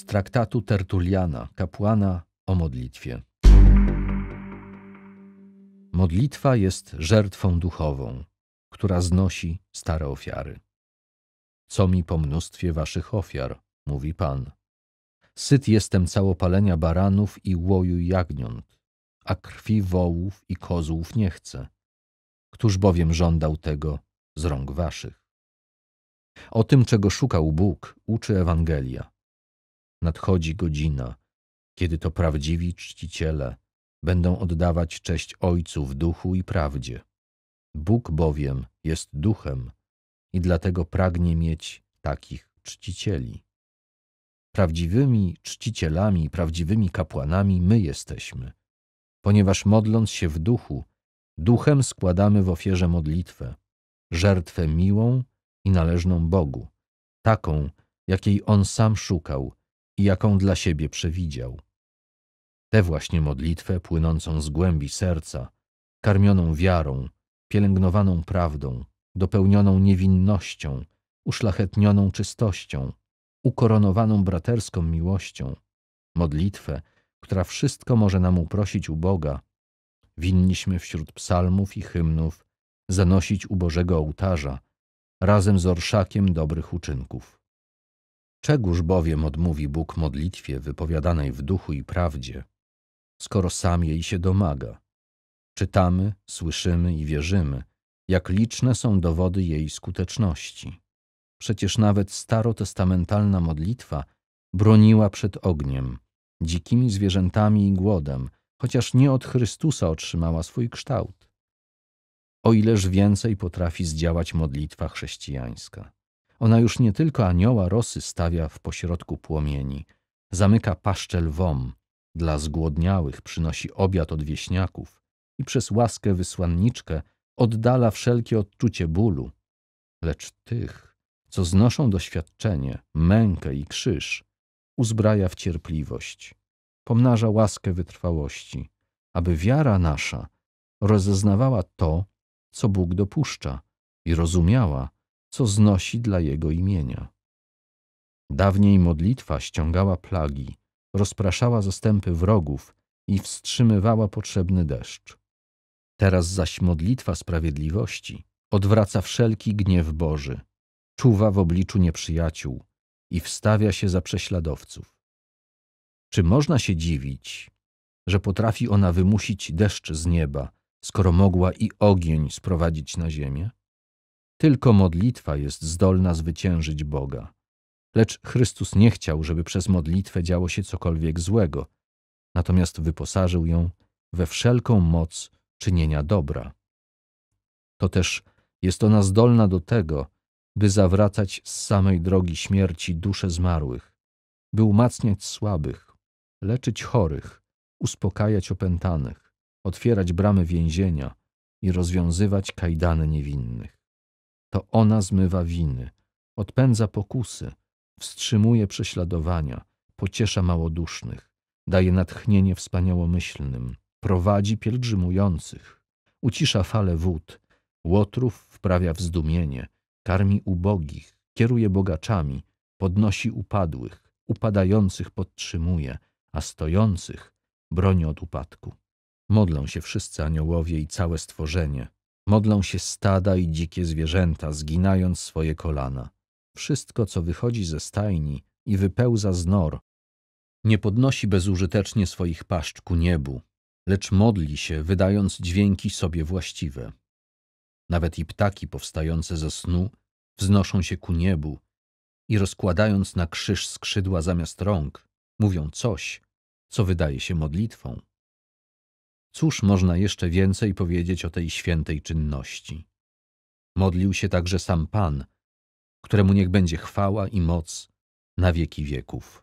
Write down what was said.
z traktatu Tertuliana, kapłana o modlitwie. Modlitwa jest żertwą duchową, która znosi stare ofiary. Co mi po mnóstwie waszych ofiar, mówi Pan. Syt jestem całopalenia baranów i łoju jagniąt, a krwi wołów i kozłów nie chcę. Któż bowiem żądał tego z rąk waszych? O tym, czego szukał Bóg, uczy Ewangelia nadchodzi godzina, kiedy to prawdziwi czciciele będą oddawać cześć Ojcu w duchu i prawdzie. Bóg bowiem jest duchem i dlatego pragnie mieć takich czcicieli. Prawdziwymi czcicielami, prawdziwymi kapłanami my jesteśmy, ponieważ modląc się w duchu, duchem składamy w ofierze modlitwę, żertwę miłą i należną Bogu, taką, jakiej On sam szukał jaką dla siebie przewidział. Tę właśnie modlitwę, płynącą z głębi serca, karmioną wiarą, pielęgnowaną prawdą, dopełnioną niewinnością, uszlachetnioną czystością, ukoronowaną braterską miłością, modlitwę, która wszystko może nam uprosić u Boga, winniśmy wśród psalmów i hymnów zanosić u Bożego ołtarza razem z orszakiem dobrych uczynków. Czegóż bowiem odmówi Bóg modlitwie wypowiadanej w duchu i prawdzie, skoro sam jej się domaga? Czytamy, słyszymy i wierzymy, jak liczne są dowody jej skuteczności. Przecież nawet starotestamentalna modlitwa broniła przed ogniem, dzikimi zwierzętami i głodem, chociaż nie od Chrystusa otrzymała swój kształt. O ileż więcej potrafi zdziałać modlitwa chrześcijańska. Ona już nie tylko anioła rosy stawia w pośrodku płomieni, zamyka paszczę lwom, dla zgłodniałych przynosi obiad od wieśniaków i przez łaskę wysłanniczkę oddala wszelkie odczucie bólu. Lecz tych, co znoszą doświadczenie, mękę i krzyż, uzbraja w cierpliwość, pomnaża łaskę wytrwałości, aby wiara nasza rozeznawała to, co Bóg dopuszcza i rozumiała, co znosi dla jego imienia. Dawniej modlitwa ściągała plagi, rozpraszała zastępy wrogów i wstrzymywała potrzebny deszcz. Teraz zaś modlitwa sprawiedliwości odwraca wszelki gniew Boży, czuwa w obliczu nieprzyjaciół i wstawia się za prześladowców. Czy można się dziwić, że potrafi ona wymusić deszcz z nieba, skoro mogła i ogień sprowadzić na ziemię? Tylko modlitwa jest zdolna zwyciężyć Boga. Lecz Chrystus nie chciał, żeby przez modlitwę działo się cokolwiek złego, natomiast wyposażył ją we wszelką moc czynienia dobra. To też jest ona zdolna do tego, by zawracać z samej drogi śmierci dusze zmarłych, by umacniać słabych, leczyć chorych, uspokajać opętanych, otwierać bramy więzienia i rozwiązywać kajdany niewinnych. To ona zmywa winy, odpędza pokusy, wstrzymuje prześladowania, pociesza małodusznych, daje natchnienie wspaniałomyślnym, prowadzi pielgrzymujących, ucisza fale wód, łotrów wprawia w zdumienie, karmi ubogich, kieruje bogaczami, podnosi upadłych, upadających podtrzymuje, a stojących broni od upadku. Modlą się wszyscy aniołowie i całe stworzenie, Modlą się stada i dzikie zwierzęta, zginając swoje kolana. Wszystko, co wychodzi ze stajni i wypełza z nor, nie podnosi bezużytecznie swoich paszcz ku niebu, lecz modli się, wydając dźwięki sobie właściwe. Nawet i ptaki powstające ze snu wznoszą się ku niebu i rozkładając na krzyż skrzydła zamiast rąk, mówią coś, co wydaje się modlitwą. Cóż można jeszcze więcej powiedzieć o tej świętej czynności? Modlił się także sam Pan, któremu niech będzie chwała i moc na wieki wieków.